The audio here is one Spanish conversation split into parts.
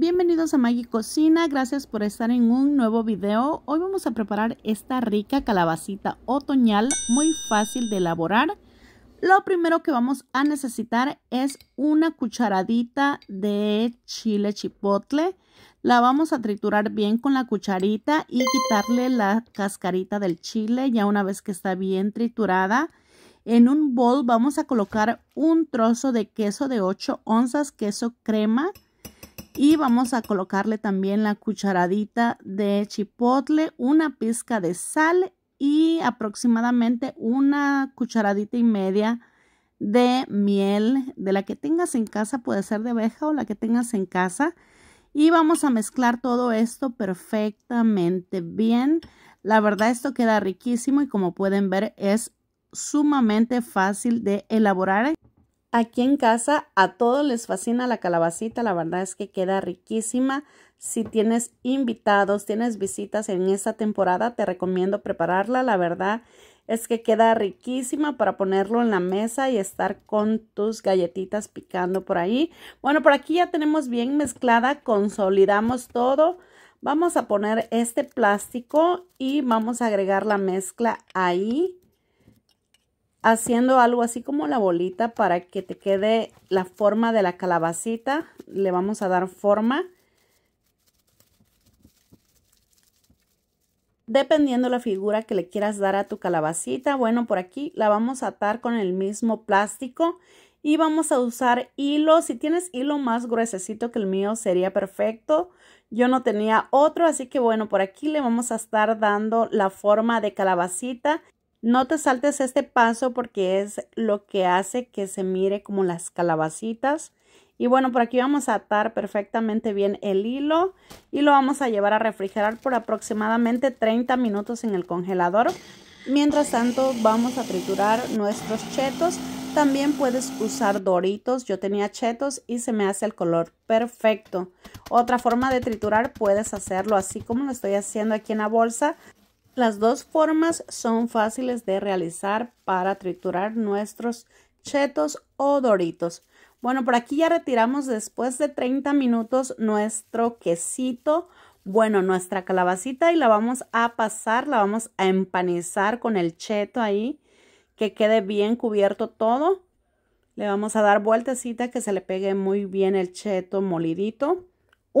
Bienvenidos a Maggie Cocina, gracias por estar en un nuevo video. Hoy vamos a preparar esta rica calabacita otoñal, muy fácil de elaborar. Lo primero que vamos a necesitar es una cucharadita de chile chipotle. La vamos a triturar bien con la cucharita y quitarle la cascarita del chile ya una vez que está bien triturada. En un bol vamos a colocar un trozo de queso de 8 onzas, queso crema y vamos a colocarle también la cucharadita de chipotle, una pizca de sal y aproximadamente una cucharadita y media de miel, de la que tengas en casa, puede ser de abeja o la que tengas en casa. Y vamos a mezclar todo esto perfectamente bien. La verdad esto queda riquísimo y como pueden ver es sumamente fácil de elaborar. Aquí en casa a todos les fascina la calabacita, la verdad es que queda riquísima. Si tienes invitados, tienes visitas en esta temporada, te recomiendo prepararla, la verdad es que queda riquísima para ponerlo en la mesa y estar con tus galletitas picando por ahí. Bueno, por aquí ya tenemos bien mezclada, consolidamos todo. Vamos a poner este plástico y vamos a agregar la mezcla ahí haciendo algo así como la bolita para que te quede la forma de la calabacita. Le vamos a dar forma. Dependiendo la figura que le quieras dar a tu calabacita, bueno, por aquí la vamos a atar con el mismo plástico y vamos a usar hilo. Si tienes hilo más gruesecito que el mío sería perfecto. Yo no tenía otro, así que bueno, por aquí le vamos a estar dando la forma de calabacita. No te saltes este paso porque es lo que hace que se mire como las calabacitas. Y bueno, por aquí vamos a atar perfectamente bien el hilo y lo vamos a llevar a refrigerar por aproximadamente 30 minutos en el congelador. Mientras tanto vamos a triturar nuestros chetos. También puedes usar doritos, yo tenía chetos y se me hace el color perfecto. Otra forma de triturar puedes hacerlo así como lo estoy haciendo aquí en la bolsa, las dos formas son fáciles de realizar para triturar nuestros chetos o doritos. Bueno, por aquí ya retiramos después de 30 minutos nuestro quesito, bueno, nuestra calabacita y la vamos a pasar, la vamos a empanizar con el cheto ahí, que quede bien cubierto todo. Le vamos a dar vueltecita que se le pegue muy bien el cheto molidito.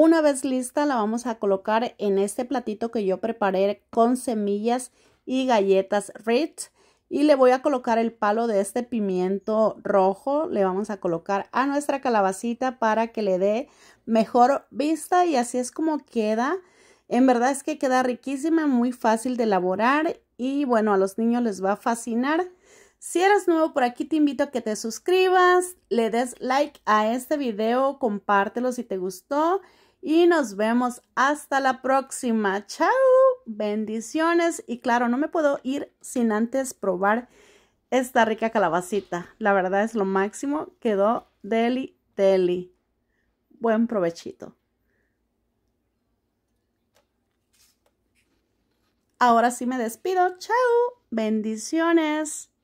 Una vez lista la vamos a colocar en este platito que yo preparé con semillas y galletas Ritz. Y le voy a colocar el palo de este pimiento rojo. Le vamos a colocar a nuestra calabacita para que le dé mejor vista. Y así es como queda. En verdad es que queda riquísima, muy fácil de elaborar. Y bueno, a los niños les va a fascinar. Si eres nuevo por aquí, te invito a que te suscribas, le des like a este video, compártelo si te gustó y nos vemos hasta la próxima. Chau. bendiciones y claro, no me puedo ir sin antes probar esta rica calabacita. La verdad es lo máximo, quedó deli, deli. Buen provechito. Ahora sí me despido. Chao. Bendiciones.